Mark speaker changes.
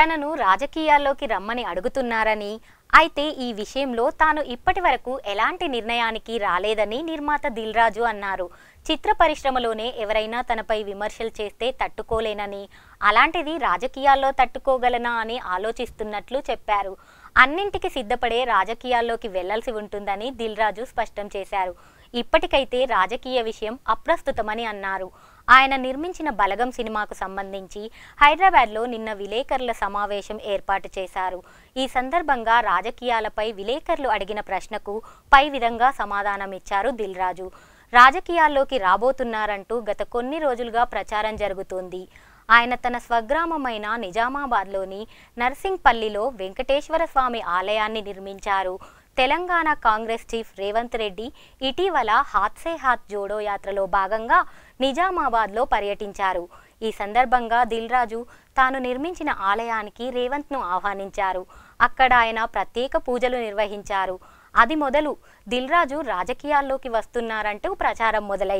Speaker 1: తనను రాజకీయాల్లోకి రమ్మని అడుగుతున్నారని అయితే ఈ విషయంలో తాను ఇప్పటి వరకు ఎలాంటి నిర్ణయానికి రాలేదని నిర్మాత దిల్రాజు అన్నారు చిత్ర పరిశ్రమలోనే ఎవరైనా తనపై విమర్శలు చేస్తే తట్టుకోలేనని అలాంటిది రాజకీయాల్లో తట్టుకోగలనా అని ఆలోచిస్తున్నట్లు చెప్పారు అన్నింటికి సిద్ధపడే రాజకీయాల్లోకి వెళ్లాల్సి ఉంటుందని దిల్రాజు స్పష్టం చేశారు ఇప్పటికైతే రాజకీయ విషయం అప్రస్తుతమని అన్నారు ఆయన నిర్మించిన బలగం సినిమాకు సంబంధించి హైదరాబాద్లో నిన్న విలేకరుల సమావేశం ఏర్పాటు చేశారు ఈ సందర్భంగా రాజకీయాలపై విలేకరులు అడిగిన ప్రశ్నకు పై విధంగా సమాధానమిచ్చారు దిల్రాజు రాజకీయాల్లోకి రాబోతున్నారంటూ గత కొన్ని రోజులుగా ప్రచారం జరుగుతోంది ఆయన తన స్వగ్రామమైన నిజామాబాద్లోని నర్సింగ్పల్లిలో వెంకటేశ్వర స్వామి ఆలయాన్ని నిర్మించారు తెలంగాణ కాంగ్రెస్ చీఫ్ రేవంత్ రెడ్డి ఇటీవల హాత్సే హాత్ జోడో యాత్రలో భాగంగా నిజామాబాద్లో పర్యటించారు ఈ సందర్భంగా దిల్రాజు తాను నిర్మించిన ఆలయానికి రేవంత్ను ఆహ్వానించారు అక్కడ ఆయన ప్రత్యేక పూజలు నిర్వహించారు అది మొదలు దిల్రాజు రాజకీయాల్లోకి వస్తున్నారంటూ ప్రచారం మొదలైంది